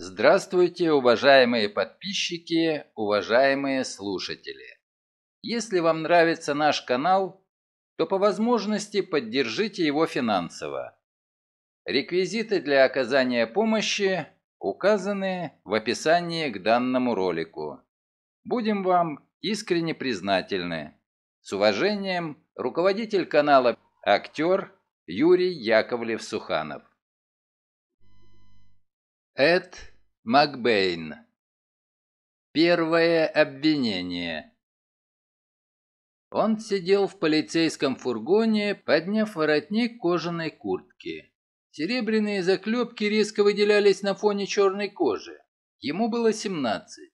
Здравствуйте, уважаемые подписчики, уважаемые слушатели. Если вам нравится наш канал, то по возможности поддержите его финансово. Реквизиты для оказания помощи указаны в описании к данному ролику. Будем вам искренне признательны. С уважением, руководитель канала «Актер» Юрий Яковлев-Суханов. Эд Макбейн. Первое обвинение. Он сидел в полицейском фургоне, подняв воротник кожаной куртки. Серебряные заклепки резко выделялись на фоне черной кожи. Ему было 17.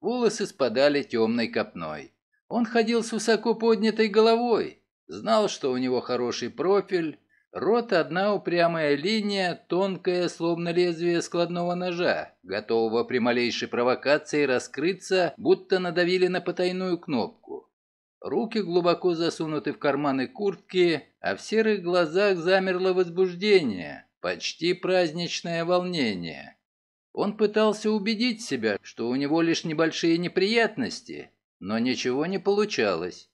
Волосы спадали темной копной. Он ходил с высоко поднятой головой, знал, что у него хороший профиль, Рот – одна упрямая линия, тонкая, словно лезвие складного ножа, готового при малейшей провокации раскрыться, будто надавили на потайную кнопку. Руки глубоко засунуты в карманы куртки, а в серых глазах замерло возбуждение, почти праздничное волнение. Он пытался убедить себя, что у него лишь небольшие неприятности, но ничего не получалось.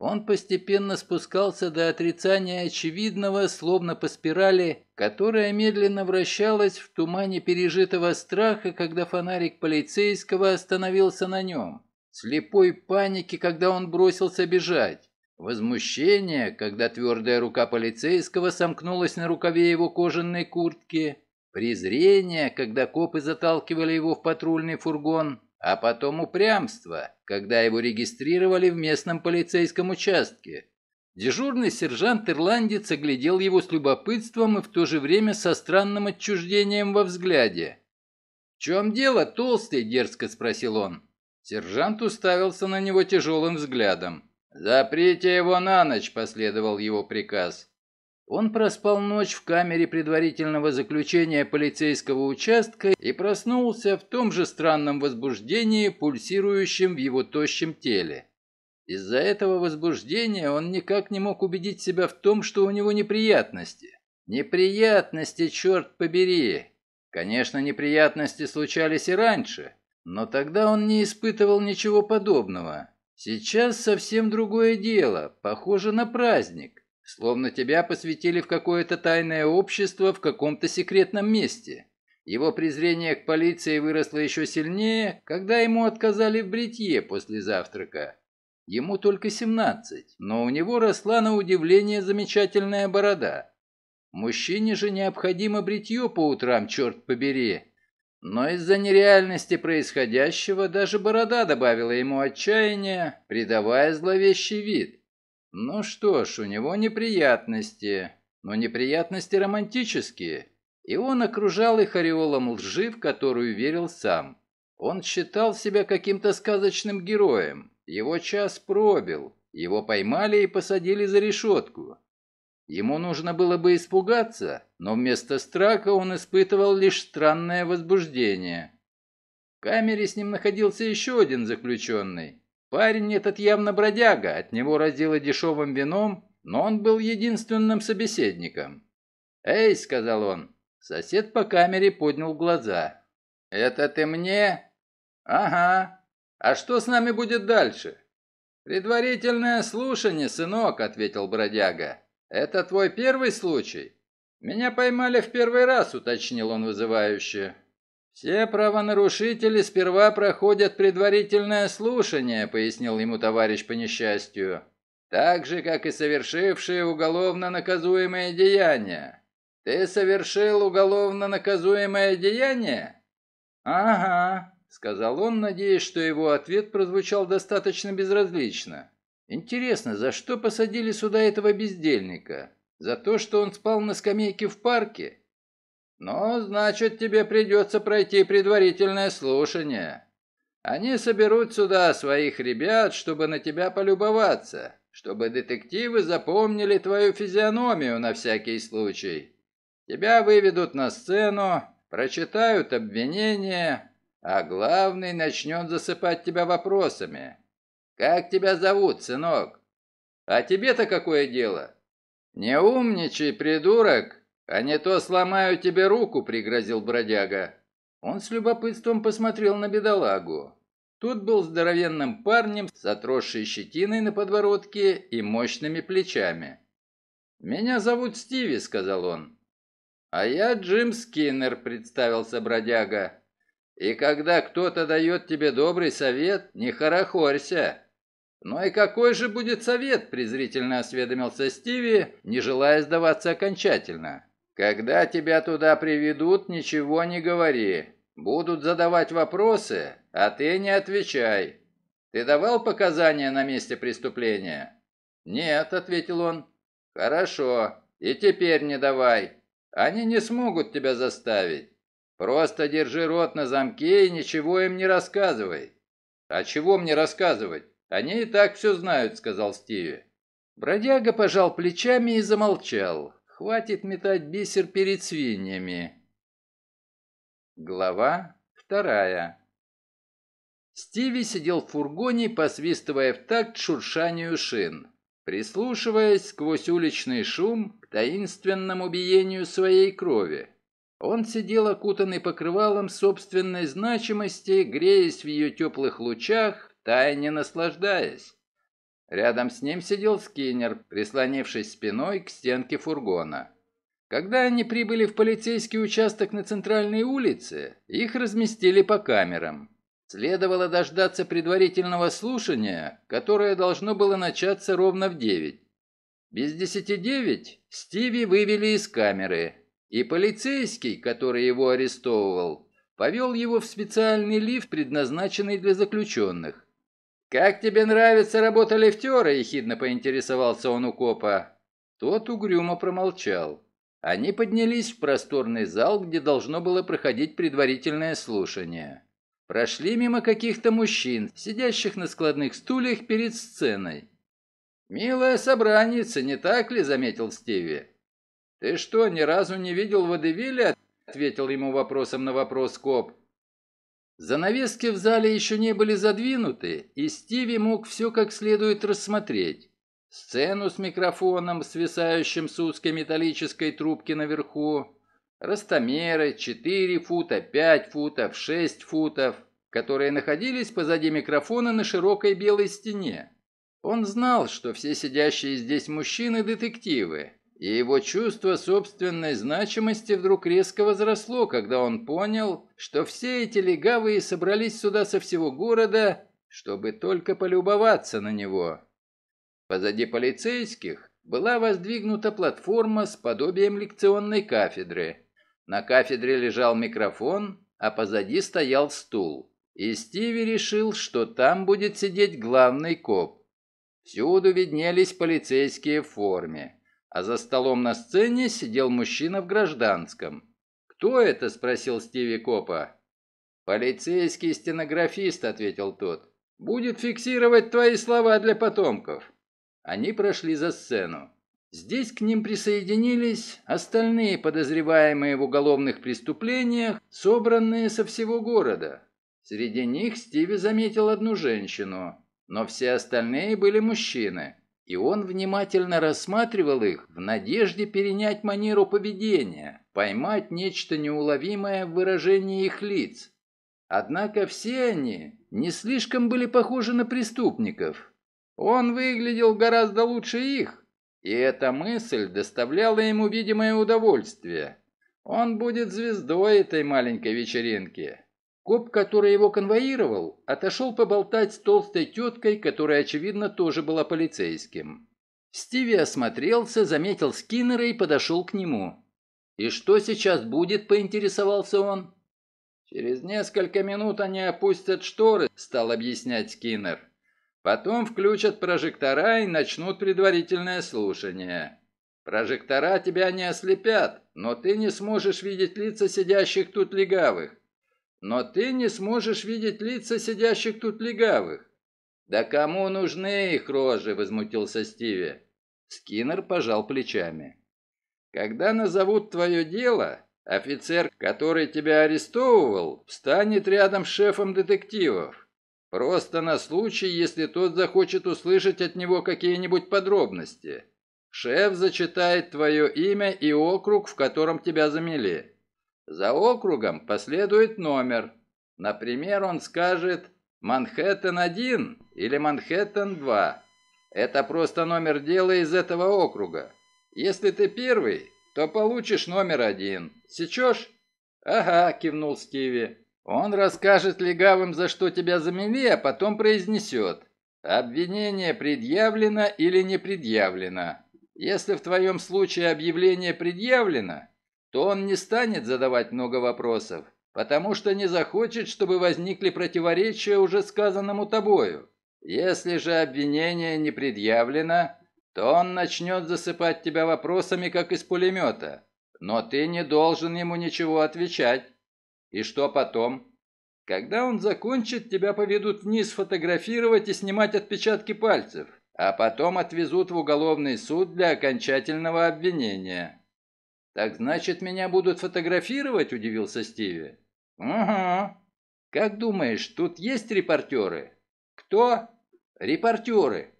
Он постепенно спускался до отрицания очевидного, словно по спирали, которая медленно вращалась в тумане пережитого страха, когда фонарик полицейского остановился на нем, слепой паники, когда он бросился бежать, возмущение, когда твердая рука полицейского сомкнулась на рукаве его кожаной куртки, презрение, когда копы заталкивали его в патрульный фургон – а потом упрямство, когда его регистрировали в местном полицейском участке. Дежурный сержант-ирландец оглядел его с любопытством и в то же время со странным отчуждением во взгляде. «В чем дело, толстый?» – дерзко спросил он. Сержант уставился на него тяжелым взглядом. «Заприте его на ночь», – последовал его приказ. Он проспал ночь в камере предварительного заключения полицейского участка и проснулся в том же странном возбуждении, пульсирующем в его тощем теле. Из-за этого возбуждения он никак не мог убедить себя в том, что у него неприятности. Неприятности, черт побери! Конечно, неприятности случались и раньше, но тогда он не испытывал ничего подобного. Сейчас совсем другое дело, похоже на праздник. Словно тебя посвятили в какое-то тайное общество в каком-то секретном месте. Его презрение к полиции выросло еще сильнее, когда ему отказали в бритье после завтрака. Ему только 17, но у него росла на удивление замечательная борода. Мужчине же необходимо бритье по утрам, черт побери. Но из-за нереальности происходящего даже борода добавила ему отчаяния, придавая зловещий вид. Ну что ж, у него неприятности, но неприятности романтические. И он окружал их ореолом лжи, в которую верил сам. Он считал себя каким-то сказочным героем. Его час пробил. Его поймали и посадили за решетку. Ему нужно было бы испугаться, но вместо страха он испытывал лишь странное возбуждение. В камере с ним находился еще один заключенный, Парень этот явно бродяга, от него разило дешевым вином, но он был единственным собеседником. «Эй», — сказал он, — сосед по камере поднял глаза. «Это ты мне?» «Ага. А что с нами будет дальше?» «Предварительное слушание, сынок», — ответил бродяга. «Это твой первый случай?» «Меня поймали в первый раз», — уточнил он вызывающе. «Все правонарушители сперва проходят предварительное слушание», — пояснил ему товарищ по несчастью. «Так же, как и совершившие уголовно наказуемое деяние. Ты совершил уголовно наказуемое деяние?» «Ага», — сказал он, надеясь, что его ответ прозвучал достаточно безразлично. «Интересно, за что посадили сюда этого бездельника? За то, что он спал на скамейке в парке?» Но, значит, тебе придется пройти предварительное слушание. Они соберут сюда своих ребят, чтобы на тебя полюбоваться, чтобы детективы запомнили твою физиономию на всякий случай. Тебя выведут на сцену, прочитают обвинения, а главный начнет засыпать тебя вопросами. «Как тебя зовут, сынок?» «А тебе-то какое дело?» «Не умничай, придурок, «А не то сломаю тебе руку», — пригрозил бродяга. Он с любопытством посмотрел на бедолагу. Тут был здоровенным парнем с отросшей щетиной на подбородке и мощными плечами. «Меня зовут Стиви», — сказал он. «А я Джим Скиннер», — представился бродяга. «И когда кто-то дает тебе добрый совет, не хорохорься». «Ну и какой же будет совет?» — презрительно осведомился Стиви, не желая сдаваться окончательно. Когда тебя туда приведут, ничего не говори. Будут задавать вопросы, а ты не отвечай. Ты давал показания на месте преступления? Нет, ответил он. Хорошо, и теперь не давай. Они не смогут тебя заставить. Просто держи рот на замке и ничего им не рассказывай. А чего мне рассказывать? Они и так все знают, сказал Стиви. Бродяга пожал плечами и замолчал. Хватит метать бисер перед свиньями. Глава вторая. Стиви сидел в фургоне, посвистывая в такт шуршанию шин, прислушиваясь сквозь уличный шум к таинственному биению своей крови. Он сидел окутанный покрывалом собственной значимости, греясь в ее теплых лучах, тайне наслаждаясь. Рядом с ним сидел Скиннер, прислонившись спиной к стенке фургона. Когда они прибыли в полицейский участок на центральной улице, их разместили по камерам. Следовало дождаться предварительного слушания, которое должно было начаться ровно в девять. Без десяти девять Стиви вывели из камеры, и полицейский, который его арестовывал, повел его в специальный лифт, предназначенный для заключенных. «Как тебе нравится работа лифтера?» – ехидно поинтересовался он у копа. Тот угрюмо промолчал. Они поднялись в просторный зал, где должно было проходить предварительное слушание. Прошли мимо каких-то мужчин, сидящих на складных стульях перед сценой. «Милая собранница, не так ли?» – заметил Стиви. «Ты что, ни разу не видел Водевиля?» – ответил ему вопросом на вопрос коп. Занавески в зале еще не были задвинуты, и Стиви мог все как следует рассмотреть. Сцену с микрофоном, свисающим с узкой металлической трубки наверху, ростомеры 4 фута, 5 футов, 6 футов, которые находились позади микрофона на широкой белой стене. Он знал, что все сидящие здесь мужчины – детективы, и его чувство собственной значимости вдруг резко возросло, когда он понял, что все эти легавые собрались сюда со всего города, чтобы только полюбоваться на него. Позади полицейских была воздвигнута платформа с подобием лекционной кафедры. На кафедре лежал микрофон, а позади стоял стул. И Стиви решил, что там будет сидеть главный коп. Всюду виднелись полицейские в форме а за столом на сцене сидел мужчина в гражданском. «Кто это?» – спросил Стиви Копа. «Полицейский стенографист», – ответил тот. «Будет фиксировать твои слова для потомков». Они прошли за сцену. Здесь к ним присоединились остальные подозреваемые в уголовных преступлениях, собранные со всего города. Среди них Стиви заметил одну женщину, но все остальные были мужчины и он внимательно рассматривал их в надежде перенять манеру поведения, поймать нечто неуловимое в выражении их лиц. Однако все они не слишком были похожи на преступников. Он выглядел гораздо лучше их, и эта мысль доставляла ему видимое удовольствие. Он будет звездой этой маленькой вечеринки. Коп, который его конвоировал, отошел поболтать с толстой теткой, которая, очевидно, тоже была полицейским. Стиви осмотрелся, заметил Скиннера и подошел к нему. «И что сейчас будет?» – поинтересовался он. «Через несколько минут они опустят шторы», – стал объяснять Скиннер. «Потом включат прожектора и начнут предварительное слушание. Прожектора тебя не ослепят, но ты не сможешь видеть лица сидящих тут легавых. Но ты не сможешь видеть лица сидящих тут легавых. Да кому нужны их рожи, возмутился Стиви. Скиннер пожал плечами. Когда назовут твое дело, офицер, который тебя арестовывал, встанет рядом с шефом детективов. Просто на случай, если тот захочет услышать от него какие-нибудь подробности. Шеф зачитает твое имя и округ, в котором тебя замели. За округом последует номер. Например, он скажет «Манхэттен-1» или «Манхэттен-2». Это просто номер дела из этого округа. Если ты первый, то получишь номер один. Сечешь?» «Ага», — кивнул Стиви. «Он расскажет легавым, за что тебя замели, а потом произнесет. Обвинение предъявлено или не предъявлено. Если в твоем случае объявление предъявлено, то он не станет задавать много вопросов, потому что не захочет, чтобы возникли противоречия уже сказанному тобою. Если же обвинение не предъявлено, то он начнет засыпать тебя вопросами, как из пулемета. Но ты не должен ему ничего отвечать. И что потом? Когда он закончит, тебя поведут вниз фотографировать и снимать отпечатки пальцев, а потом отвезут в уголовный суд для окончательного обвинения. «Так значит, меня будут фотографировать?» – удивился Стиви. «Угу. Как думаешь, тут есть репортеры?» «Кто?» «Репортеры».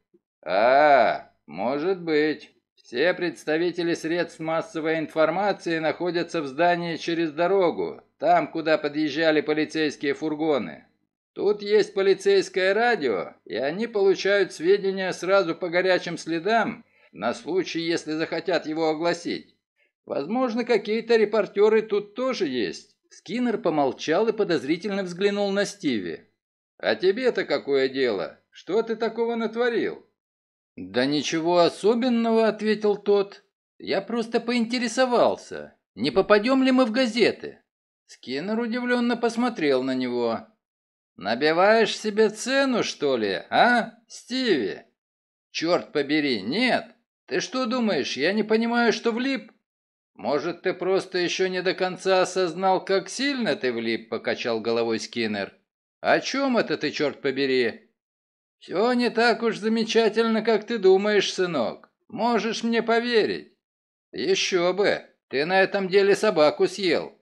«А, может быть. Все представители средств массовой информации находятся в здании через дорогу, там, куда подъезжали полицейские фургоны. Тут есть полицейское радио, и они получают сведения сразу по горячим следам на случай, если захотят его огласить. Возможно, какие-то репортеры тут тоже есть. Скиннер помолчал и подозрительно взглянул на Стиви. «А тебе-то какое дело? Что ты такого натворил?» «Да ничего особенного», — ответил тот. «Я просто поинтересовался, не попадем ли мы в газеты?» Скиннер удивленно посмотрел на него. «Набиваешь себе цену, что ли, а, Стиви?» «Черт побери, нет! Ты что думаешь, я не понимаю, что влип?» «Может, ты просто еще не до конца осознал, как сильно ты влип?» — покачал головой Скиннер. «О чем это ты, черт побери?» «Все не так уж замечательно, как ты думаешь, сынок. Можешь мне поверить?» «Еще бы! Ты на этом деле собаку съел!»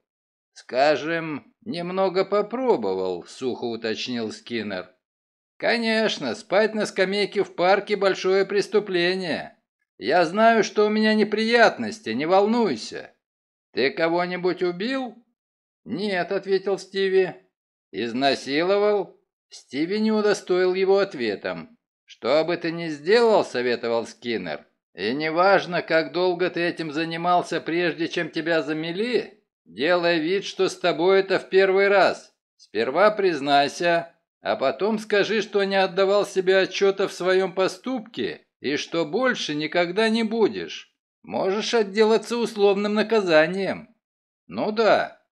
«Скажем, немного попробовал», — сухо уточнил Скиннер. «Конечно, спать на скамейке в парке — большое преступление. Я знаю, что у меня неприятности, не волнуйся. Ты кого-нибудь убил? Нет, ответил Стиви. Изнасиловал? Стиви не удостоил его ответом. Что бы ты ни сделал, советовал Скиннер. И неважно, как долго ты этим занимался, прежде чем тебя замели, делай вид, что с тобой это в первый раз. Сперва признайся, а потом скажи, что не отдавал себе отчета в своем поступке и что больше никогда не будешь. Можешь отделаться условным наказанием. Ну да,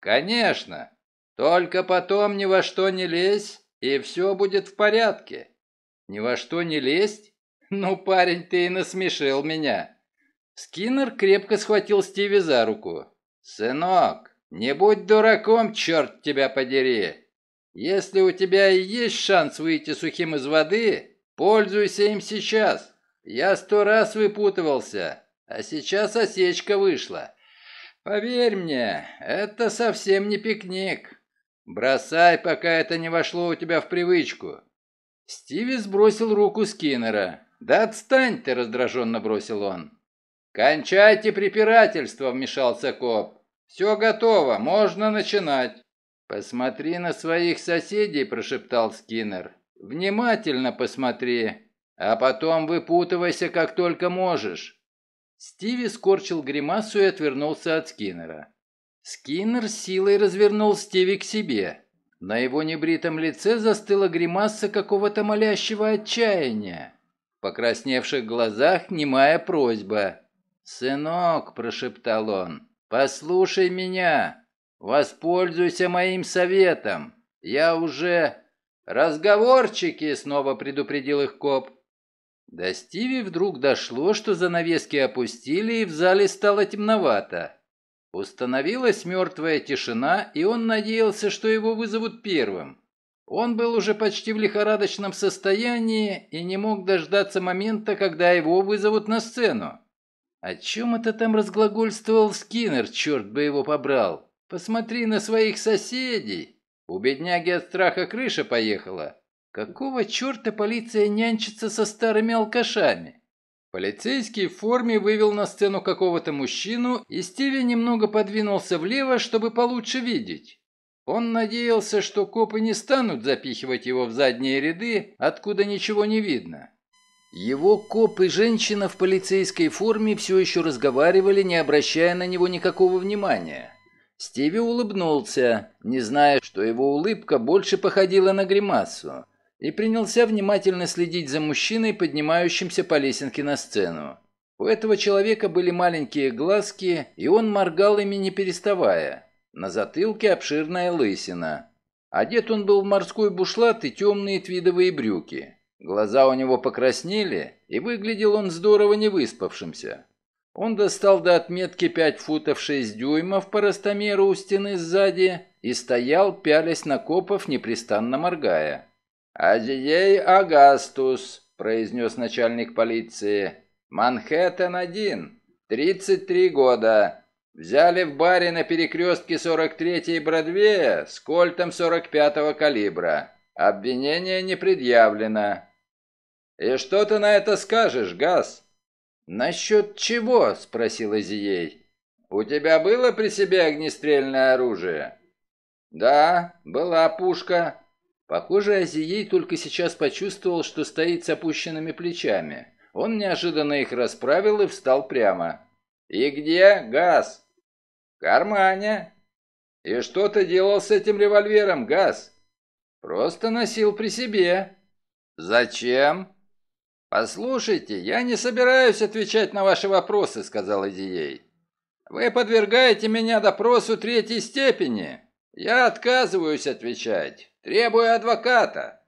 конечно. Только потом ни во что не лезь, и все будет в порядке. Ни во что не лезть? Ну, парень, ты и насмешил меня. Скиннер крепко схватил Стиви за руку. «Сынок, не будь дураком, черт тебя подери! Если у тебя и есть шанс выйти сухим из воды, Пользуйся им сейчас. Я сто раз выпутывался, а сейчас осечка вышла. Поверь мне, это совсем не пикник. Бросай, пока это не вошло у тебя в привычку. Стиви сбросил руку Скиннера. «Да отстань ты!» – раздраженно бросил он. «Кончайте препирательство!» – вмешался коп. «Все готово, можно начинать!» «Посмотри на своих соседей!» – прошептал Скиннер. Внимательно посмотри, а потом выпутывайся как только можешь». Стиви скорчил гримасу и отвернулся от Скиннера. Скиннер силой развернул Стиви к себе. На его небритом лице застыла гримаса какого-то молящего отчаяния. В покрасневших глазах немая просьба. «Сынок», — прошептал он, — «послушай меня, воспользуйся моим советом. Я уже «Разговорчики!» — снова предупредил их коп. До Стиви вдруг дошло, что занавески опустили, и в зале стало темновато. Установилась мертвая тишина, и он надеялся, что его вызовут первым. Он был уже почти в лихорадочном состоянии и не мог дождаться момента, когда его вызовут на сцену. О чем это там разглагольствовал Скиннер, черт бы его побрал? Посмотри на своих соседей. У бедняги от страха крыша поехала. Какого черта полиция нянчится со старыми алкашами? Полицейский в форме вывел на сцену какого-то мужчину, и Стиви немного подвинулся влево, чтобы получше видеть. Он надеялся, что копы не станут запихивать его в задние ряды, откуда ничего не видно. Его коп и женщина в полицейской форме все еще разговаривали, не обращая на него никакого внимания. Стиви улыбнулся, не зная, что его улыбка больше походила на гримасу, и принялся внимательно следить за мужчиной, поднимающимся по лесенке на сцену. У этого человека были маленькие глазки, и он моргал ими не переставая. На затылке обширная лысина. Одет он был в морской бушлат и темные твидовые брюки. Глаза у него покраснели, и выглядел он здорово невыспавшимся. Он достал до отметки 5 футов 6 дюймов по ростомеру у стены сзади и стоял, пялясь на копов, непрестанно моргая. «Адидей Агастус», — произнес начальник полиции. «Манхэттен-1, 33 года. Взяли в баре на перекрестке 43-й Бродвея с кольтом 45-го калибра. Обвинение не предъявлено». «И что ты на это скажешь, Газ?» «Насчет чего?» – спросила Зией. «У тебя было при себе огнестрельное оружие?» «Да, была пушка». Похоже, Азией только сейчас почувствовал, что стоит с опущенными плечами. Он неожиданно их расправил и встал прямо. «И где газ?» «В кармане». «И что ты делал с этим револьвером, газ?» «Просто носил при себе». «Зачем?» «Послушайте, я не собираюсь отвечать на ваши вопросы», — сказал Эдией. «Вы подвергаете меня допросу третьей степени. Я отказываюсь отвечать. Требую адвоката».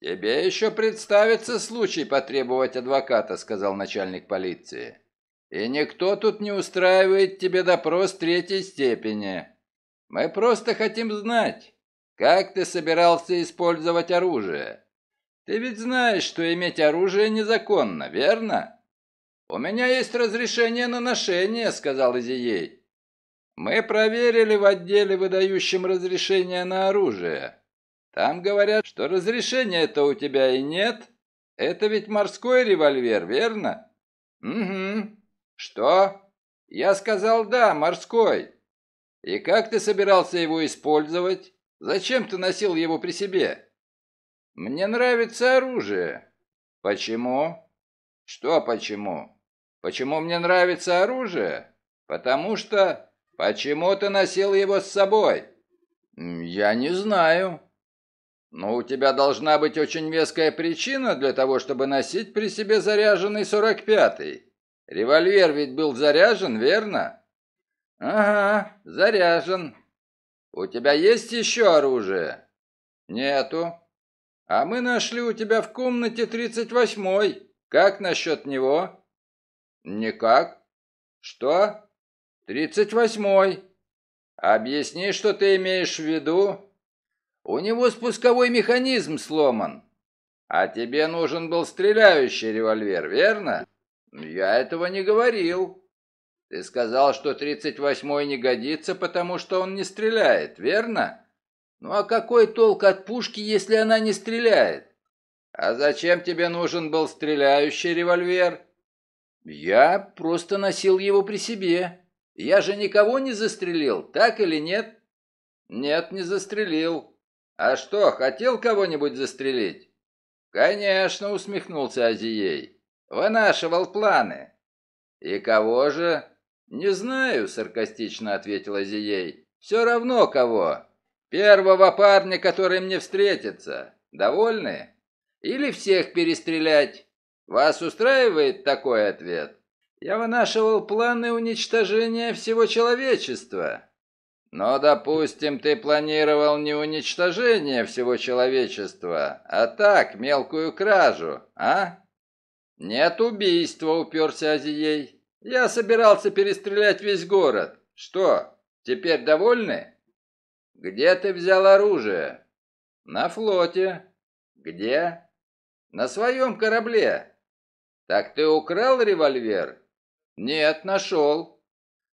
«Тебе еще представится случай потребовать адвоката», — сказал начальник полиции. «И никто тут не устраивает тебе допрос третьей степени. Мы просто хотим знать, как ты собирался использовать оружие». Ты ведь знаешь, что иметь оружие незаконно, верно? У меня есть разрешение на ношение, сказал Изией. Мы проверили в отделе, выдающем разрешение на оружие. Там говорят, что разрешения это у тебя и нет. Это ведь морской револьвер, верно? Угу. Что? Я сказал да, морской. И как ты собирался его использовать? Зачем ты носил его при себе? Мне нравится оружие. Почему? Что почему? Почему мне нравится оружие? Потому что... Почему ты носил его с собой? Я не знаю. Но у тебя должна быть очень веская причина для того, чтобы носить при себе заряженный 45-й. Револьвер ведь был заряжен, верно? Ага, заряжен. У тебя есть еще оружие? Нету. А мы нашли у тебя в комнате тридцать восьмой. Как насчет него? Никак. Что? Тридцать восьмой. Объясни, что ты имеешь в виду. У него спусковой механизм сломан. А тебе нужен был стреляющий револьвер, верно? Я этого не говорил. Ты сказал, что тридцать восьмой не годится, потому что он не стреляет, верно? Ну а какой толк от пушки, если она не стреляет? А зачем тебе нужен был стреляющий револьвер? Я просто носил его при себе. Я же никого не застрелил, так или нет? Нет, не застрелил. А что, хотел кого-нибудь застрелить? Конечно, усмехнулся Азией. Вынашивал планы. И кого же? Не знаю, саркастично ответила Азией. Все равно кого. Первого парня, который мне встретится. Довольны? Или всех перестрелять? Вас устраивает такой ответ? Я вынашивал планы уничтожения всего человечества. Но, допустим, ты планировал не уничтожение всего человечества, а так, мелкую кражу, а? Нет убийства, уперся Азией. Я собирался перестрелять весь город. Что, теперь довольны? «Где ты взял оружие?» «На флоте». «Где?» «На своем корабле». «Так ты украл револьвер?» «Нет, нашел».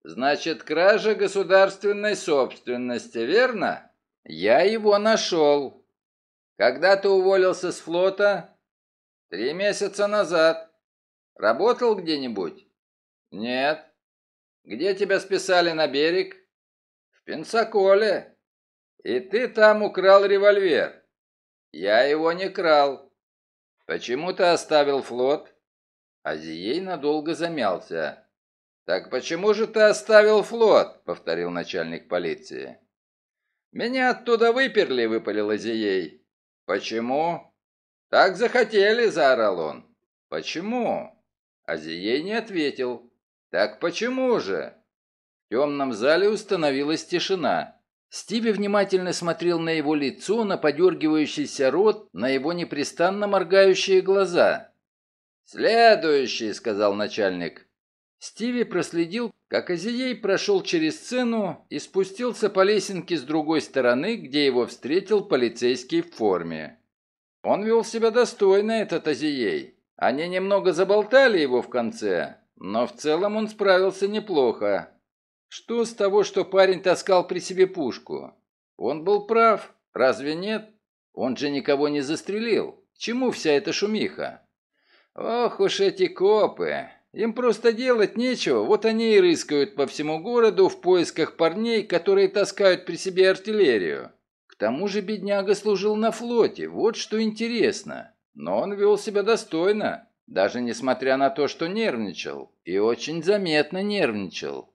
«Значит, кража государственной собственности, верно?» «Я его нашел». «Когда ты уволился с флота?» «Три месяца назад». «Работал где-нибудь?» «Нет». «Где тебя списали на берег?» «В Пенсаколе». «И ты там украл револьвер?» «Я его не крал». «Почему ты оставил флот?» Азией надолго замялся. «Так почему же ты оставил флот?» — повторил начальник полиции. «Меня оттуда выперли», — выпалил Азией. «Почему?» «Так захотели», — заорал он. «Почему?» Азией не ответил. «Так почему же?» В темном зале установилась тишина. Стиви внимательно смотрел на его лицо, на подергивающийся рот, на его непрестанно моргающие глаза. «Следующий», — сказал начальник. Стиви проследил, как Азией прошел через сцену и спустился по лесенке с другой стороны, где его встретил полицейский в форме. Он вел себя достойно, этот Азией. Они немного заболтали его в конце, но в целом он справился неплохо. Что с того, что парень таскал при себе пушку? Он был прав, разве нет? Он же никого не застрелил. чему вся эта шумиха? Ох уж эти копы. Им просто делать нечего, вот они и рыскают по всему городу в поисках парней, которые таскают при себе артиллерию. К тому же бедняга служил на флоте, вот что интересно. Но он вел себя достойно, даже несмотря на то, что нервничал, и очень заметно нервничал.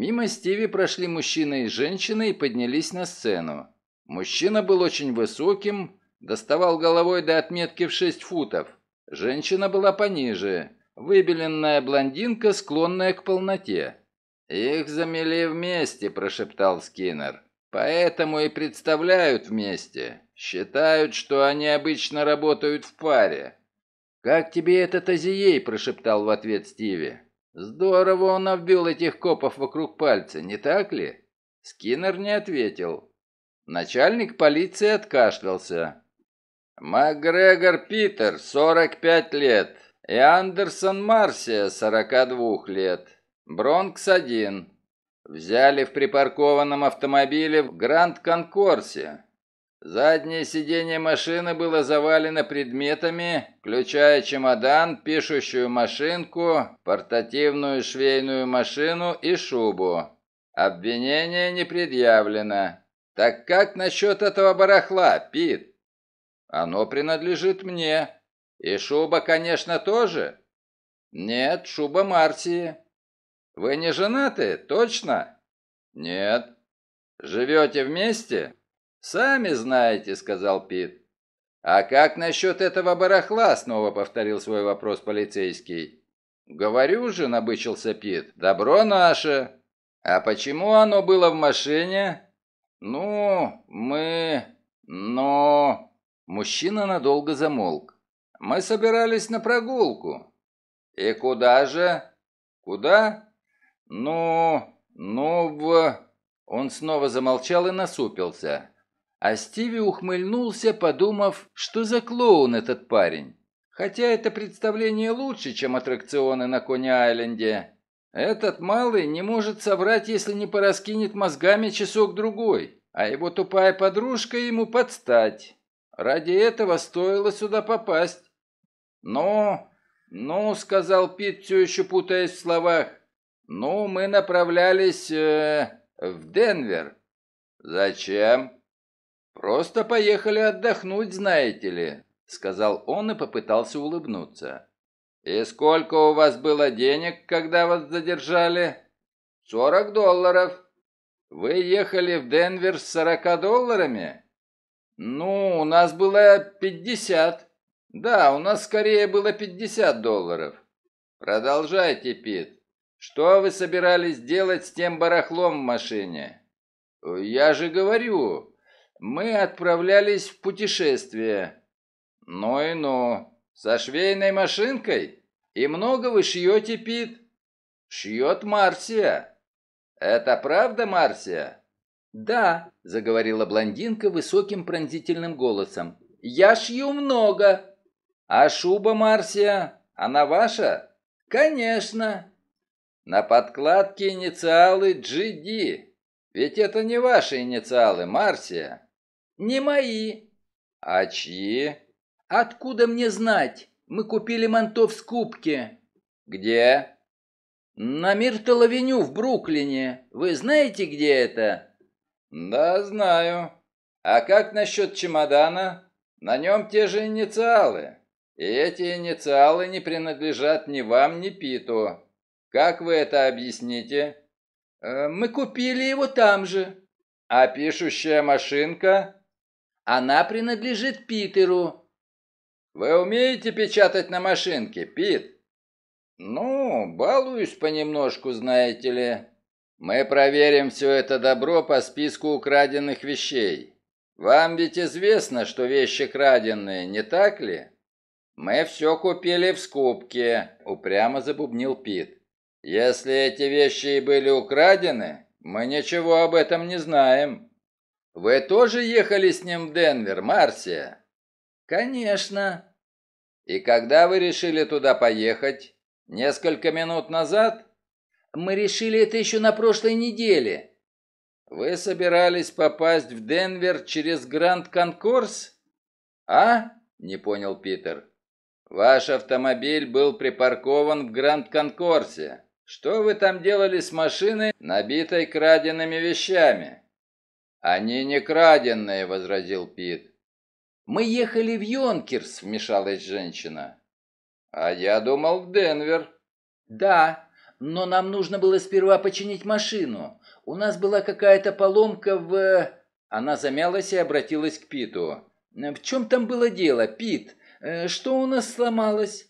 Мимо Стиви прошли мужчина и женщина и поднялись на сцену. Мужчина был очень высоким, доставал головой до отметки в 6 футов. Женщина была пониже, выбеленная блондинка, склонная к полноте. «Их замели вместе», – прошептал Скиннер. «Поэтому и представляют вместе. Считают, что они обычно работают в паре». «Как тебе этот Азией?» – прошептал в ответ Стиви. Здорово он обвел этих копов вокруг пальца, не так ли? Скиннер не ответил. Начальник полиции откашлялся. Макгрегор Питер, 45 лет, и Андерсон Марсия, 42 лет. Бронкс-1. Взяли в припаркованном автомобиле в Гранд Конкорсе. Заднее сиденье машины было завалено предметами, включая чемодан, пишущую машинку, портативную швейную машину и шубу. Обвинение не предъявлено. Так как насчет этого барахла, Пит? Оно принадлежит мне. И шуба, конечно, тоже? Нет, шуба Марсии. Вы не женаты, точно? Нет. Живете вместе? «Сами знаете», — сказал Пит. «А как насчет этого барахла?» — снова повторил свой вопрос полицейский. «Говорю же», — набычился Пит, — «добро наше». «А почему оно было в машине?» «Ну, мы... но...» Мужчина надолго замолк. «Мы собирались на прогулку». «И куда же?» «Куда?» «Ну... ну в...» Он снова замолчал и насупился. А Стиви ухмыльнулся, подумав, что за клоун этот парень. Хотя это представление лучше, чем аттракционы на Кони-Айленде. Этот малый не может соврать, если не пораскинет мозгами часок-другой, а его тупая подружка ему подстать. Ради этого стоило сюда попасть. Но, ну», — сказал Пит, все еще путаясь в словах, «ну, мы направлялись э, в Денвер». «Зачем?» «Просто поехали отдохнуть, знаете ли», — сказал он и попытался улыбнуться. «И сколько у вас было денег, когда вас задержали?» «Сорок долларов». «Вы ехали в Денвер с сорока долларами?» «Ну, у нас было пятьдесят». «Да, у нас скорее было пятьдесят долларов». «Продолжайте, Пит. Что вы собирались делать с тем барахлом в машине?» «Я же говорю, мы отправлялись в путешествие. Ну и ну. Со швейной машинкой? И много вы шьете, Пит? Шьет Марсия. Это правда, Марсия? Да, заговорила блондинка высоким пронзительным голосом. Я шью много. А шуба Марсия, она ваша? Конечно. На подкладке инициалы GD. Ведь это не ваши инициалы, Марсия. «Не мои». «А чьи?» «Откуда мне знать? Мы купили манто в скупке». «Где?» «На Миртл-авеню в Бруклине. Вы знаете, где это?» «Да, знаю. А как насчет чемодана? На нем те же инициалы. И эти инициалы не принадлежат ни вам, ни Питу. Как вы это объясните?» э, «Мы купили его там же». «А пишущая машинка?» Она принадлежит Питеру». «Вы умеете печатать на машинке, Пит?» «Ну, балуюсь понемножку, знаете ли. Мы проверим все это добро по списку украденных вещей. Вам ведь известно, что вещи краденные, не так ли?» «Мы все купили в скупке», — упрямо забубнил Пит. «Если эти вещи и были украдены, мы ничего об этом не знаем». «Вы тоже ехали с ним в Денвер, Марсия?» «Конечно». «И когда вы решили туда поехать? Несколько минут назад?» «Мы решили это еще на прошлой неделе». «Вы собирались попасть в Денвер через Гранд Конкурс?» «А?» — не понял Питер. «Ваш автомобиль был припаркован в Гранд Конкорсе. Что вы там делали с машиной, набитой краденными вещами?» «Они не краденные», — возразил Пит. «Мы ехали в Йонкерс», — вмешалась женщина. «А я думал, в Денвер». «Да, но нам нужно было сперва починить машину. У нас была какая-то поломка в...» Она замялась и обратилась к Питу. «В чем там было дело, Пит? Э, что у нас сломалось?»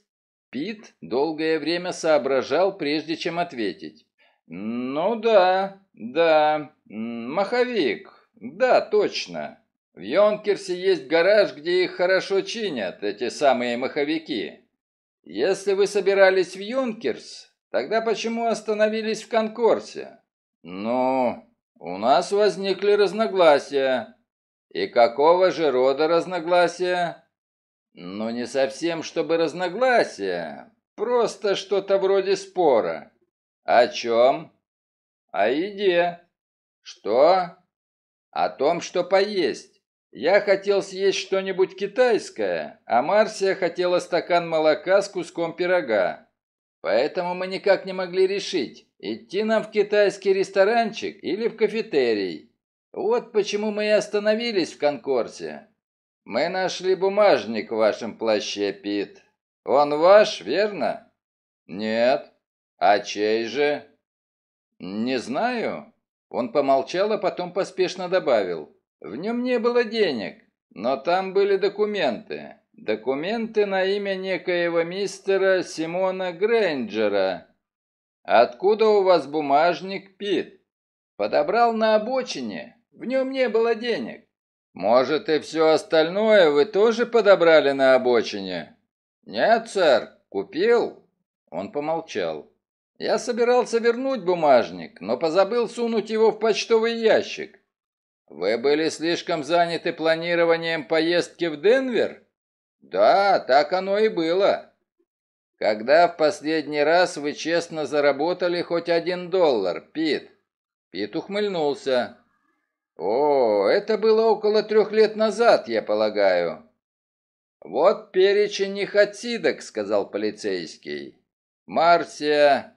Пит долгое время соображал, прежде чем ответить. «Ну да, да, маховик, да, точно. В Йонкерсе есть гараж, где их хорошо чинят, эти самые маховики. Если вы собирались в Йонкерс, тогда почему остановились в Конкорсе? Ну, у нас возникли разногласия. И какого же рода разногласия? Ну, не совсем, чтобы разногласия. Просто что-то вроде спора. О чем? О еде. Что? О том, что поесть. Я хотел съесть что-нибудь китайское, а Марсия хотела стакан молока с куском пирога. Поэтому мы никак не могли решить, идти нам в китайский ресторанчик или в кафетерий. Вот почему мы и остановились в конкорсе. Мы нашли бумажник в вашем плаще, Пит. Он ваш, верно? Нет. А чей же? Не знаю. Он помолчал, а потом поспешно добавил. В нем не было денег, но там были документы. Документы на имя некоего мистера Симона Грейнджера. Откуда у вас бумажник, Пит? Подобрал на обочине. В нем не было денег. Может, и все остальное вы тоже подобрали на обочине? Нет, сэр, купил. Он помолчал. Я собирался вернуть бумажник, но позабыл сунуть его в почтовый ящик. Вы были слишком заняты планированием поездки в Денвер? Да, так оно и было. Когда в последний раз вы честно заработали хоть один доллар, Пит? Пит ухмыльнулся. О, это было около трех лет назад, я полагаю. Вот перечень их отсидок, сказал полицейский. Марсия,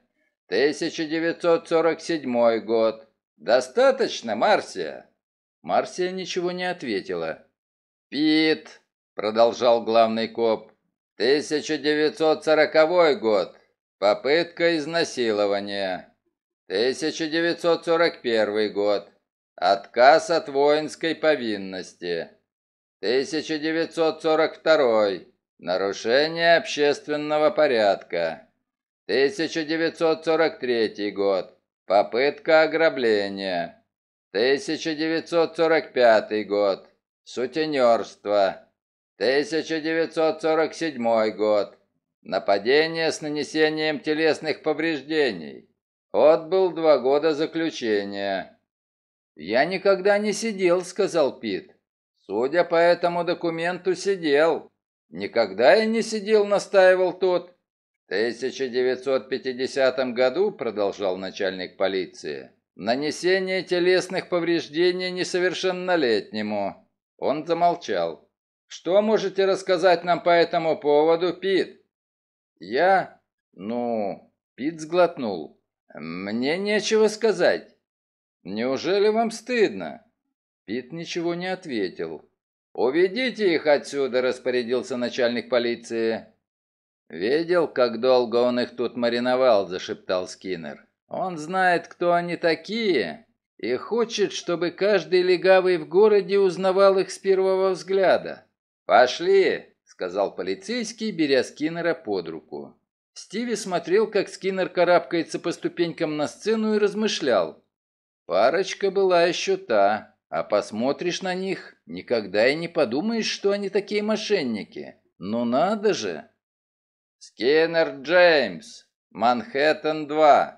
1947 год. Достаточно, Марсия?» Марсия ничего не ответила. «Пит», — продолжал главный коп, — «1940 год. Попытка изнасилования. 1941 год. Отказ от воинской повинности. 1942. Нарушение общественного порядка. 1943 год. Попытка ограбления. 1945 год. Сутенерство. 1947 год. Нападение с нанесением телесных повреждений. Отбыл два года заключения. «Я никогда не сидел», — сказал Пит. «Судя по этому документу, сидел». «Никогда я не сидел», — настаивал тот. 1950 году, продолжал начальник полиции, нанесение телесных повреждений несовершеннолетнему. Он замолчал. Что можете рассказать нам по этому поводу, Пит? Я? Ну, Пит сглотнул. Мне нечего сказать. Неужели вам стыдно? Пит ничего не ответил. «Уведите их отсюда», — распорядился начальник полиции. «Видел, как долго он их тут мариновал?» – зашептал Скиннер. «Он знает, кто они такие, и хочет, чтобы каждый легавый в городе узнавал их с первого взгляда». «Пошли!» – сказал полицейский, беря Скиннера под руку. Стиви смотрел, как Скиннер карабкается по ступенькам на сцену и размышлял. «Парочка была еще та, а посмотришь на них, никогда и не подумаешь, что они такие мошенники. Но ну надо же!» Скиннер Джеймс, Манхэттен-2,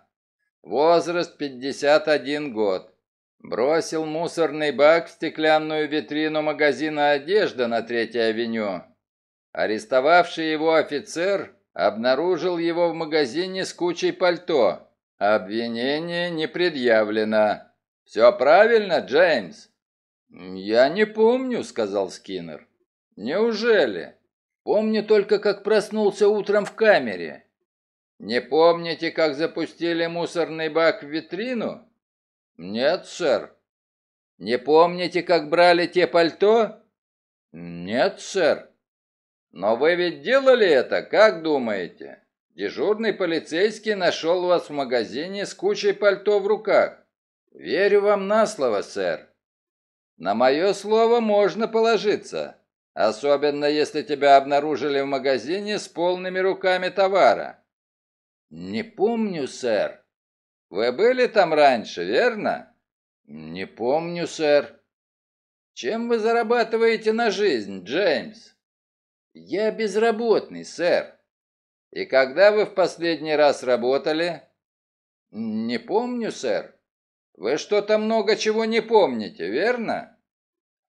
возраст 51 год. Бросил мусорный бак в стеклянную витрину магазина одежды на Третьей авеню. Арестовавший его офицер обнаружил его в магазине с кучей пальто. Обвинение не предъявлено. «Все правильно, Джеймс?» «Я не помню», — сказал Скиннер. «Неужели?» Помню только, как проснулся утром в камере. Не помните, как запустили мусорный бак в витрину? Нет, сэр. Не помните, как брали те пальто? Нет, сэр. Но вы ведь делали это, как думаете? Дежурный полицейский нашел вас в магазине с кучей пальто в руках. Верю вам на слово, сэр. На мое слово можно положиться. Особенно, если тебя обнаружили в магазине с полными руками товара. Не помню, сэр. Вы были там раньше, верно? Не помню, сэр. Чем вы зарабатываете на жизнь, Джеймс? Я безработный, сэр. И когда вы в последний раз работали? Не помню, сэр. Вы что-то много чего не помните, верно?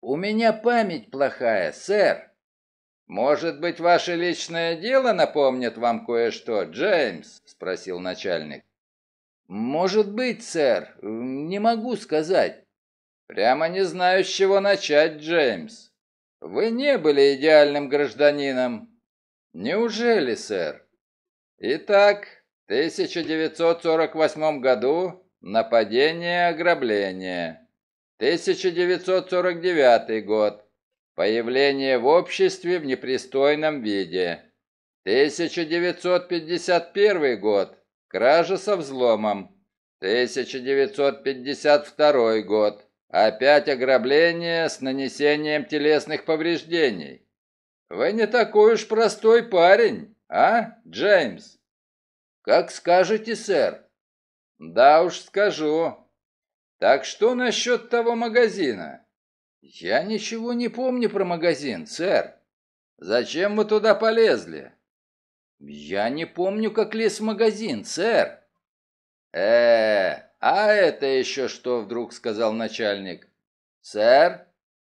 «У меня память плохая, сэр». «Может быть, ваше личное дело напомнит вам кое-что, Джеймс?» — спросил начальник. «Может быть, сэр. Не могу сказать». «Прямо не знаю, с чего начать, Джеймс. Вы не были идеальным гражданином». «Неужели, сэр?» «Итак, в 1948 году нападение-ограбление». 1949 год. Появление в обществе в непристойном виде. 1951 год. Кража со взломом. 1952 год. Опять ограбление с нанесением телесных повреждений. Вы не такой уж простой парень, а, Джеймс? Как скажете, сэр? Да уж скажу. Так что насчет того магазина? Я ничего не помню про магазин, сэр. Зачем вы туда полезли? Я не помню, как лез в магазин, сэр. Э, -э а это еще что, вдруг сказал начальник. Сэр,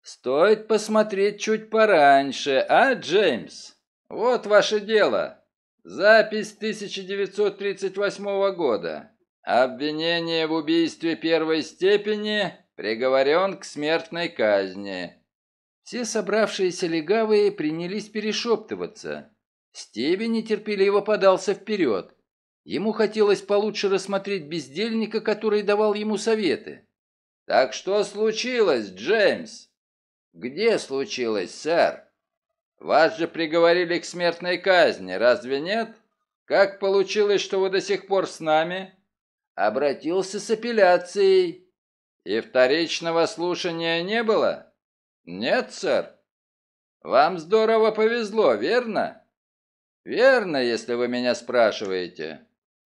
стоит посмотреть чуть пораньше, а, Джеймс? Вот ваше дело. Запись 1938 года. Обвинение в убийстве первой степени приговорен к смертной казни. Все собравшиеся легавые принялись перешептываться. Стебе нетерпеливо подался вперед. Ему хотелось получше рассмотреть бездельника, который давал ему советы. «Так что случилось, Джеймс?» «Где случилось, сэр?» «Вас же приговорили к смертной казни, разве нет? Как получилось, что вы до сих пор с нами?» обратился с апелляцией. И вторичного слушания не было? Нет, сэр. Вам здорово повезло, верно? Верно, если вы меня спрашиваете.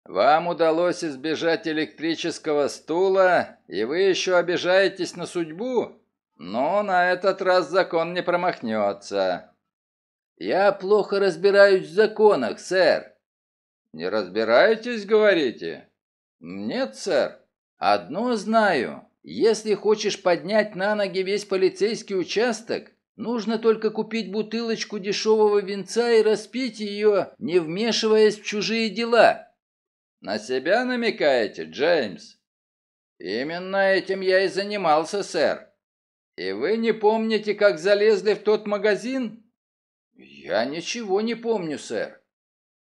Вам удалось избежать электрического стула, и вы еще обижаетесь на судьбу? Но на этот раз закон не промахнется. Я плохо разбираюсь в законах, сэр. Не разбираетесь, говорите? «Нет, сэр. Одно знаю. Если хочешь поднять на ноги весь полицейский участок, нужно только купить бутылочку дешевого винца и распить ее, не вмешиваясь в чужие дела». «На себя намекаете, Джеймс?» «Именно этим я и занимался, сэр. И вы не помните, как залезли в тот магазин?» «Я ничего не помню, сэр».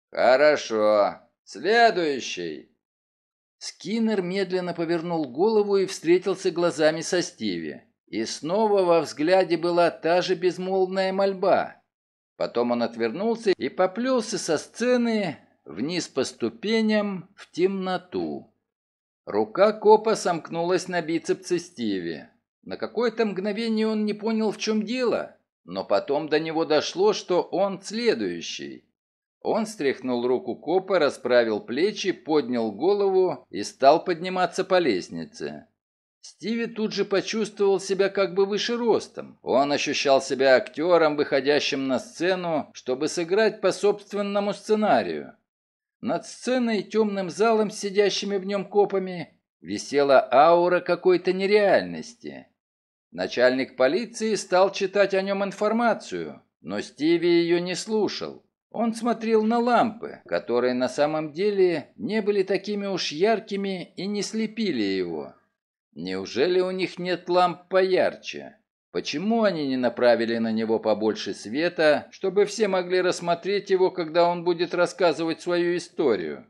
«Хорошо. Следующий». Скиннер медленно повернул голову и встретился глазами со Стиви. И снова во взгляде была та же безмолвная мольба. Потом он отвернулся и поплелся со сцены вниз по ступеням в темноту. Рука копа сомкнулась на бицепсе Стиви. На какое-то мгновение он не понял, в чем дело, но потом до него дошло, что он следующий. Он стряхнул руку копа, расправил плечи, поднял голову и стал подниматься по лестнице. Стиви тут же почувствовал себя как бы выше ростом. Он ощущал себя актером, выходящим на сцену, чтобы сыграть по собственному сценарию. Над сценой и темным залом сидящими в нем копами висела аура какой-то нереальности. Начальник полиции стал читать о нем информацию, но Стиви ее не слушал. Он смотрел на лампы, которые на самом деле не были такими уж яркими и не слепили его. Неужели у них нет ламп поярче? Почему они не направили на него побольше света, чтобы все могли рассмотреть его, когда он будет рассказывать свою историю?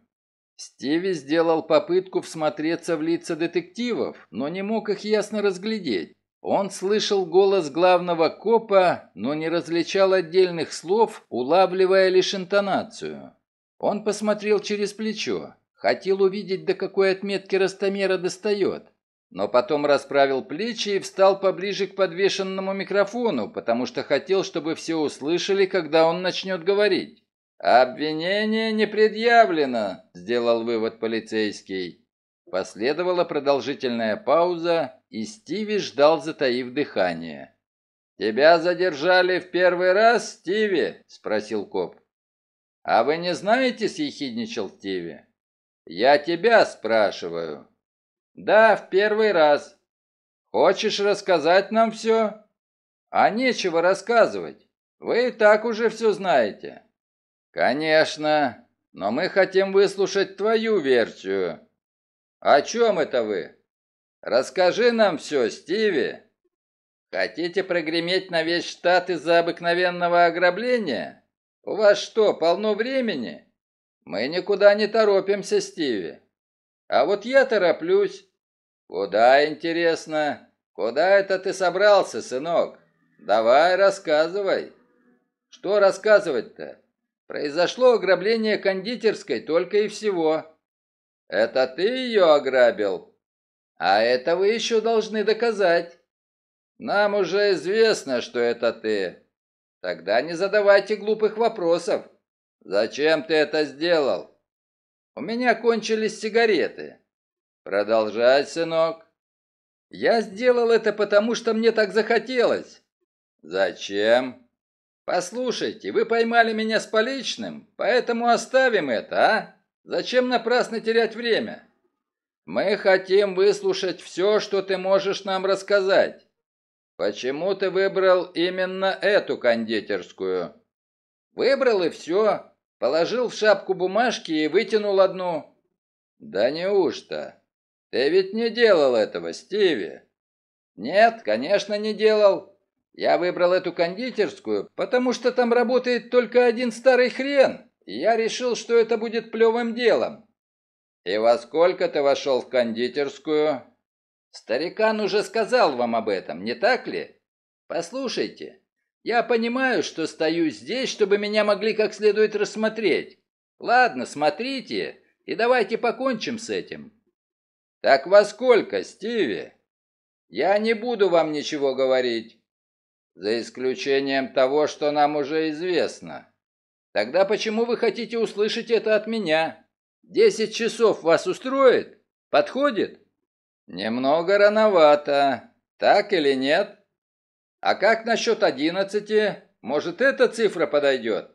Стиви сделал попытку всмотреться в лица детективов, но не мог их ясно разглядеть. Он слышал голос главного копа, но не различал отдельных слов, улавливая лишь интонацию. Он посмотрел через плечо, хотел увидеть, до какой отметки ростомера достает, но потом расправил плечи и встал поближе к подвешенному микрофону, потому что хотел, чтобы все услышали, когда он начнет говорить. «Обвинение не предъявлено», — сделал вывод полицейский. Последовала продолжительная пауза, и Стиви ждал, затаив дыхание. «Тебя задержали в первый раз, Стиви?» — спросил коп. «А вы не знаете?» — съехидничал Стиви. «Я тебя спрашиваю». «Да, в первый раз. Хочешь рассказать нам все?» «А нечего рассказывать. Вы и так уже все знаете». «Конечно, но мы хотим выслушать твою версию». «О чем это вы?» Расскажи нам все, Стиви. Хотите прогреметь на весь штат из-за обыкновенного ограбления? У вас что, полно времени? Мы никуда не торопимся, Стиви. А вот я тороплюсь. Куда, интересно? Куда это ты собрался, сынок? Давай, рассказывай. Что рассказывать-то? Произошло ограбление кондитерской только и всего. Это ты ее ограбил, а это вы еще должны доказать. Нам уже известно, что это ты. Тогда не задавайте глупых вопросов. Зачем ты это сделал? У меня кончились сигареты. Продолжай, сынок. Я сделал это потому, что мне так захотелось. Зачем? Послушайте, вы поймали меня с поличным, поэтому оставим это, а? Зачем напрасно терять время? Мы хотим выслушать все, что ты можешь нам рассказать. Почему ты выбрал именно эту кондитерскую? Выбрал и все. Положил в шапку бумажки и вытянул одну. Да неужто? Ты ведь не делал этого, Стиви? Нет, конечно, не делал. Я выбрал эту кондитерскую, потому что там работает только один старый хрен. И я решил, что это будет плевым делом. «И во сколько ты вошел в кондитерскую?» «Старикан уже сказал вам об этом, не так ли? Послушайте, я понимаю, что стою здесь, чтобы меня могли как следует рассмотреть. Ладно, смотрите, и давайте покончим с этим». «Так во сколько, Стиви?» «Я не буду вам ничего говорить, за исключением того, что нам уже известно. Тогда почему вы хотите услышать это от меня?» Десять часов вас устроит? Подходит? Немного рановато. Так или нет? А как насчет одиннадцати? Может, эта цифра подойдет?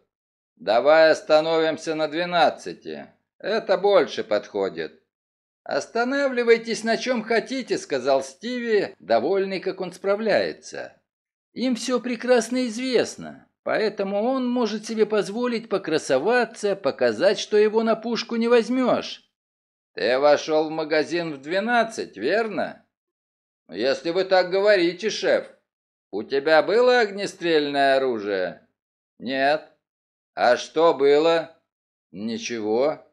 Давай остановимся на двенадцати. Это больше подходит. «Останавливайтесь на чем хотите», — сказал Стиви, довольный, как он справляется. «Им все прекрасно известно. Поэтому он может себе позволить покрасоваться, показать, что его на пушку не возьмешь. Ты вошел в магазин в двенадцать, верно? Если вы так говорите, шеф. У тебя было огнестрельное оружие? Нет. А что было? Ничего.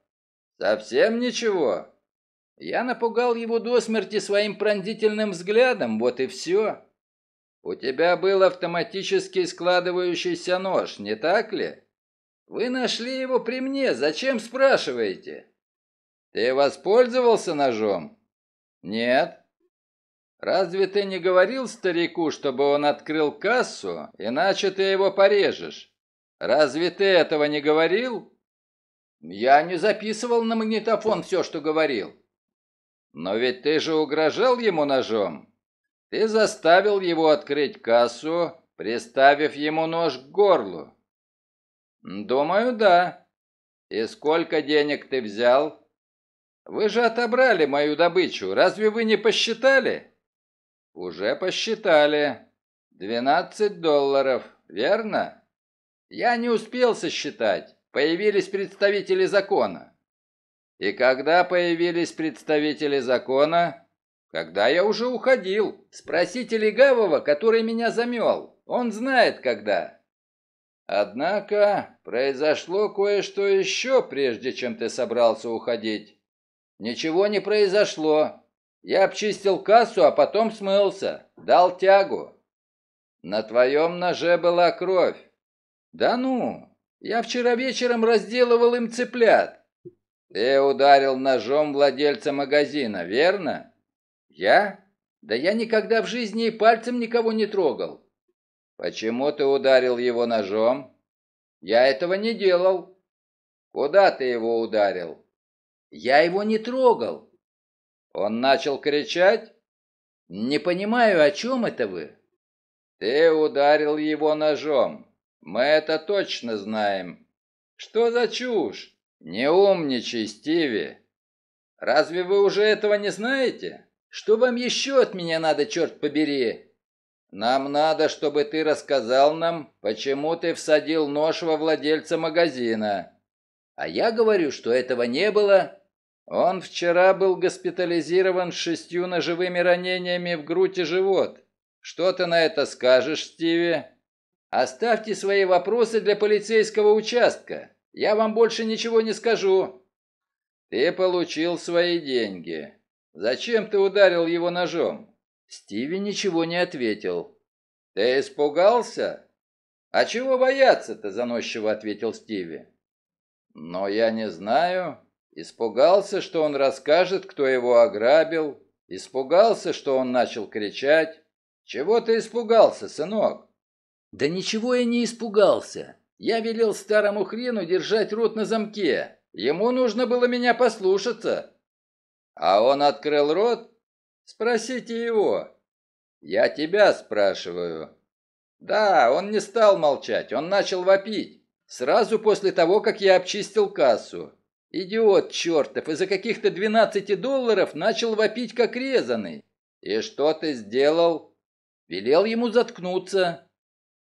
Совсем ничего. Я напугал его до смерти своим пронзительным взглядом, вот и все. У тебя был автоматически складывающийся нож, не так ли? Вы нашли его при мне, зачем спрашиваете? Ты воспользовался ножом? Нет. Разве ты не говорил старику, чтобы он открыл кассу, иначе ты его порежешь? Разве ты этого не говорил? Я не записывал на магнитофон все, что говорил. Но ведь ты же угрожал ему ножом. Ты заставил его открыть кассу, приставив ему нож к горлу. Думаю, да. И сколько денег ты взял? Вы же отобрали мою добычу, разве вы не посчитали? Уже посчитали. Двенадцать долларов, верно? Я не успел сосчитать. Появились представители закона. И когда появились представители закона, «Когда я уже уходил. Спросите легавого, который меня замел. Он знает, когда». «Однако произошло кое-что еще, прежде чем ты собрался уходить». «Ничего не произошло. Я обчистил кассу, а потом смылся. Дал тягу». «На твоем ноже была кровь». «Да ну! Я вчера вечером разделывал им цыплят». «Ты ударил ножом владельца магазина, верно?» «Я? Да я никогда в жизни и пальцем никого не трогал». «Почему ты ударил его ножом?» «Я этого не делал». «Куда ты его ударил?» «Я его не трогал». Он начал кричать? «Не понимаю, о чем это вы?» «Ты ударил его ножом. Мы это точно знаем». «Что за чушь? Не умничай, Стиви. Разве вы уже этого не знаете?» Что вам еще от меня надо, черт побери?» «Нам надо, чтобы ты рассказал нам, почему ты всадил нож во владельца магазина». «А я говорю, что этого не было». «Он вчера был госпитализирован с шестью ножевыми ранениями в грудь и живот. Что ты на это скажешь, Стиви?» «Оставьте свои вопросы для полицейского участка. Я вам больше ничего не скажу». «Ты получил свои деньги. «Зачем ты ударил его ножом?» Стиви ничего не ответил. «Ты испугался?» «А чего бояться-то?» – заносчиво ответил Стиви. «Но я не знаю. Испугался, что он расскажет, кто его ограбил. Испугался, что он начал кричать. Чего ты испугался, сынок?» «Да ничего я не испугался. Я велел старому хрену держать рот на замке. Ему нужно было меня послушаться. А он открыл рот? Спросите его. Я тебя спрашиваю. Да, он не стал молчать, он начал вопить. Сразу после того, как я обчистил кассу. Идиот чертов, из-за каких-то 12 долларов начал вопить как резанный. И что ты сделал? Велел ему заткнуться.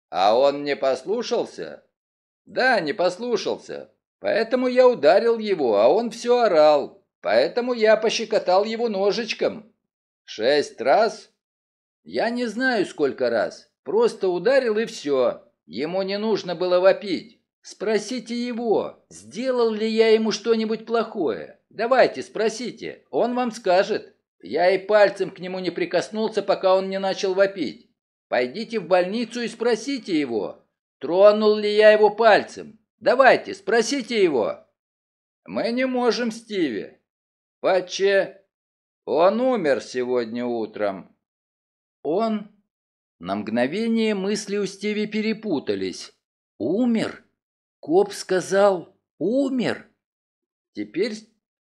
А он не послушался? Да, не послушался. Поэтому я ударил его, а он все орал. Поэтому я пощекотал его ножичком. Шесть раз? Я не знаю, сколько раз. Просто ударил и все. Ему не нужно было вопить. Спросите его, сделал ли я ему что-нибудь плохое. Давайте, спросите, он вам скажет. Я и пальцем к нему не прикоснулся, пока он не начал вопить. Пойдите в больницу и спросите его, тронул ли я его пальцем. Давайте, спросите его. Мы не можем, Стиви. Паче... Он умер сегодня утром. Он... На мгновение мысли у Стиви перепутались. Умер? Коп сказал, умер. Теперь...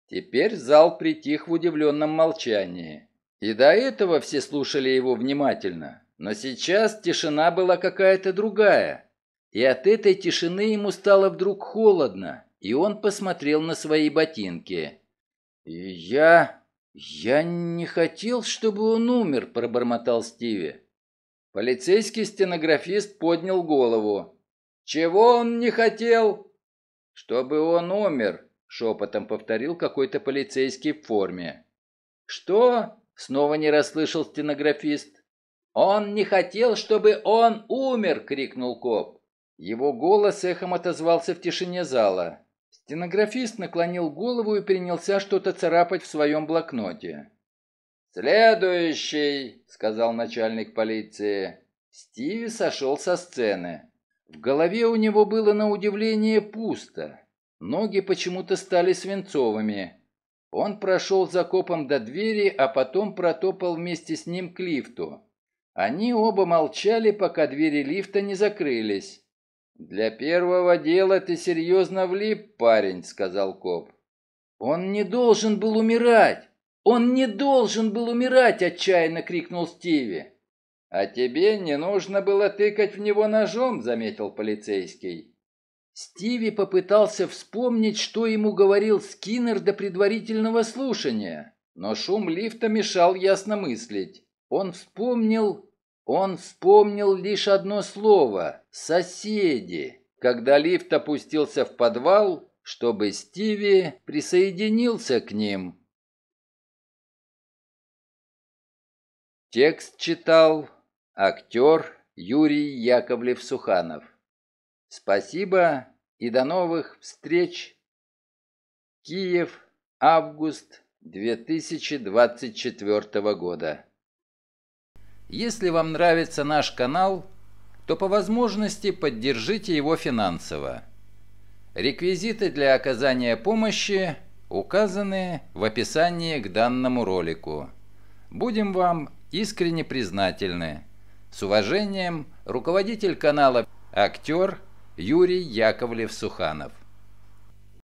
Теперь зал притих в удивленном молчании. И до этого все слушали его внимательно. Но сейчас тишина была какая-то другая. И от этой тишины ему стало вдруг холодно, и он посмотрел на свои ботинки. «И я... я не хотел, чтобы он умер», — пробормотал Стиви. Полицейский стенографист поднял голову. «Чего он не хотел?» «Чтобы он умер», — шепотом повторил какой-то полицейский в форме. «Что?» — снова не расслышал стенографист. «Он не хотел, чтобы он умер!» — крикнул коп. Его голос эхом отозвался в тишине зала. Стенографист наклонил голову и принялся что-то царапать в своем блокноте. «Следующий!» — сказал начальник полиции. Стиви сошел со сцены. В голове у него было на удивление пусто. Ноги почему-то стали свинцовыми. Он прошел за копом до двери, а потом протопал вместе с ним к лифту. Они оба молчали, пока двери лифта не закрылись. «Для первого дела ты серьезно влип, парень», — сказал коп. «Он не должен был умирать! Он не должен был умирать!» — отчаянно крикнул Стиви. «А тебе не нужно было тыкать в него ножом», — заметил полицейский. Стиви попытался вспомнить, что ему говорил Скиннер до предварительного слушания, но шум лифта мешал ясно мыслить. Он вспомнил он вспомнил лишь одно слово — «соседи», когда лифт опустился в подвал, чтобы Стиви присоединился к ним. Текст читал актер Юрий Яковлев-Суханов. Спасибо и до новых встреч. Киев, август 2024 года. Если вам нравится наш канал, то по возможности поддержите его финансово. Реквизиты для оказания помощи указаны в описании к данному ролику. Будем вам искренне признательны. С уважением, руководитель канала «Актер» Юрий Яковлев-Суханов.